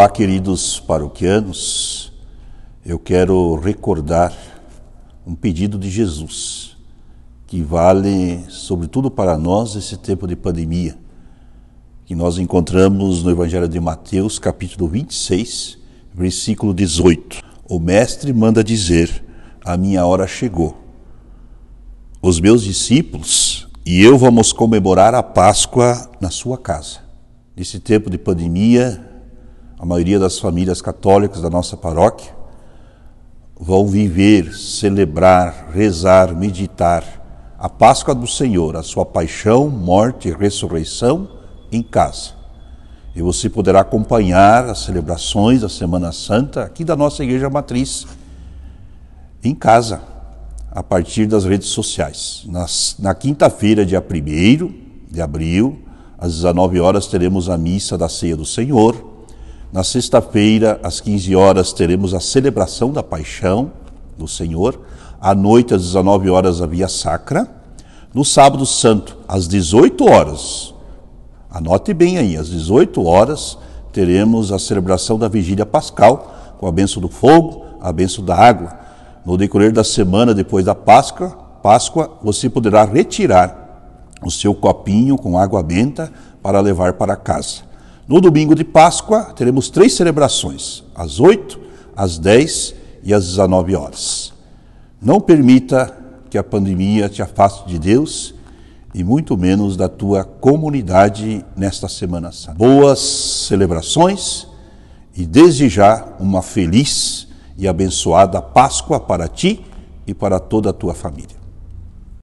Olá, queridos paroquianos, eu quero recordar um pedido de Jesus que vale, sobretudo para nós, esse tempo de pandemia, que nós encontramos no Evangelho de Mateus, capítulo 26, versículo 18. O Mestre manda dizer: A minha hora chegou. Os meus discípulos e eu vamos comemorar a Páscoa na sua casa. Nesse tempo de pandemia, a maioria das famílias católicas da nossa paróquia, vão viver, celebrar, rezar, meditar a Páscoa do Senhor, a sua paixão, morte e ressurreição em casa. E você poderá acompanhar as celebrações da Semana Santa aqui da nossa Igreja Matriz, em casa, a partir das redes sociais. Nas, na quinta-feira, dia 1 de abril, às 19 horas, teremos a missa da Ceia do Senhor na sexta-feira, às 15 horas, teremos a celebração da paixão do Senhor. À noite, às 19 horas, a Via Sacra. No sábado santo, às 18 horas, anote bem aí, às 18 horas, teremos a celebração da Vigília Pascal, com a benção do fogo, a benção da água. No decorrer da semana depois da Páscoa, Páscoa, você poderá retirar o seu copinho com água benta para levar para casa. No domingo de Páscoa, teremos três celebrações: às 8, às 10 e às 19 horas. Não permita que a pandemia te afaste de Deus e muito menos da tua comunidade nesta Semana Santa. Boas celebrações e desde já uma feliz e abençoada Páscoa para ti e para toda a tua família.